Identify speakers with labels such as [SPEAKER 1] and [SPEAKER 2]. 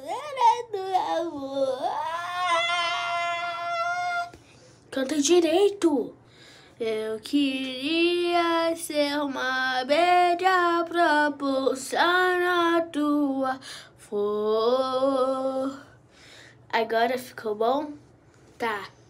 [SPEAKER 1] poder
[SPEAKER 2] do
[SPEAKER 3] amor. Canta direito. Eu queria ser uma abelha pra pulsar na tua flor.
[SPEAKER 4] Agora ficou bom? Tá.